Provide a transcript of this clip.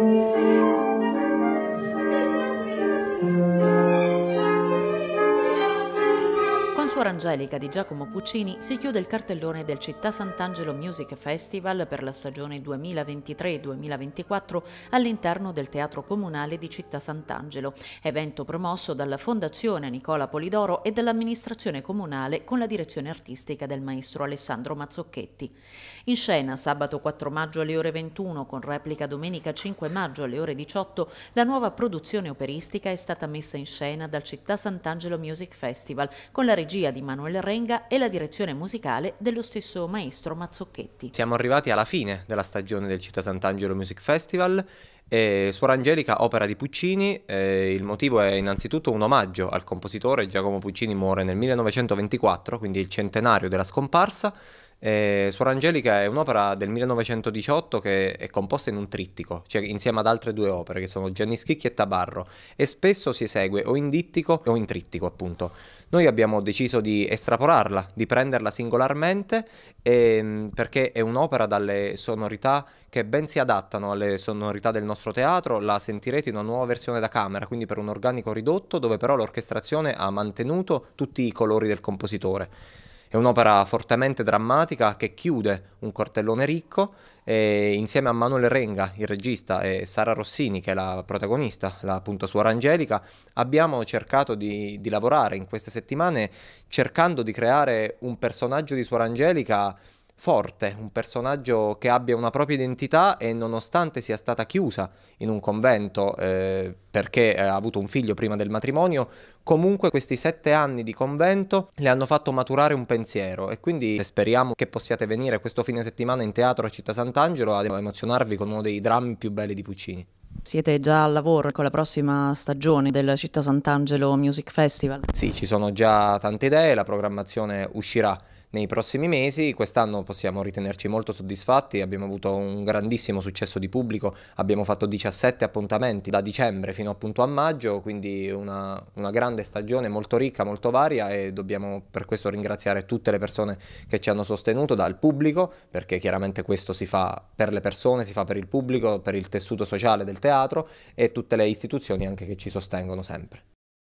Música Angelica di Giacomo Puccini si chiude il cartellone del Città Sant'Angelo Music Festival per la stagione 2023-2024 all'interno del Teatro Comunale di Città Sant'Angelo, evento promosso dalla Fondazione Nicola Polidoro e dall'amministrazione comunale con la direzione artistica del maestro Alessandro Mazzocchetti. In scena sabato 4 maggio alle ore 21 con replica domenica 5 maggio alle ore 18 la nuova produzione operistica è stata messa in scena dal Città Sant'Angelo Music Festival con la regia di di Manuel Renga e la direzione musicale dello stesso maestro Mazzocchetti. Siamo arrivati alla fine della stagione del Città Sant'Angelo Music Festival e Suor Angelica, opera di Puccini, eh, il motivo è innanzitutto un omaggio al compositore Giacomo Puccini muore nel 1924, quindi il centenario della scomparsa, eh, Suora Angelica è un'opera del 1918 che è composta in un trittico, cioè insieme ad altre due opere che sono Gianni Schicchi e Tabarro, e spesso si esegue o in dittico o in trittico, appunto. Noi abbiamo deciso di estrapolarla, di prenderla singolarmente, ehm, perché è un'opera dalle sonorità che ben si adattano alle sonorità del nostro teatro, la sentirete in una nuova versione da camera, quindi per un organico ridotto, dove però l'orchestrazione ha mantenuto tutti i colori del compositore. È un'opera fortemente drammatica che chiude un cortellone ricco e insieme a Manuel Renga, il regista, e Sara Rossini, che è la protagonista, la punta suora Angelica, abbiamo cercato di, di lavorare in queste settimane cercando di creare un personaggio di suora Angelica forte, un personaggio che abbia una propria identità e nonostante sia stata chiusa in un convento eh, perché eh, ha avuto un figlio prima del matrimonio, comunque questi sette anni di convento le hanno fatto maturare un pensiero e quindi speriamo che possiate venire questo fine settimana in teatro a Città Sant'Angelo ad emozionarvi con uno dei drammi più belli di Puccini. Siete già al lavoro con la prossima stagione del Città Sant'Angelo Music Festival? Sì, ci sono già tante idee, la programmazione uscirà nei prossimi mesi. Quest'anno possiamo ritenerci molto soddisfatti, abbiamo avuto un grandissimo successo di pubblico, abbiamo fatto 17 appuntamenti da dicembre fino appunto a maggio, quindi una, una grande stagione molto ricca, molto varia e dobbiamo per questo ringraziare tutte le persone che ci hanno sostenuto dal pubblico, perché chiaramente questo si fa per le persone, si fa per il pubblico, per il tessuto sociale del teatro e tutte le istituzioni anche che ci sostengono sempre.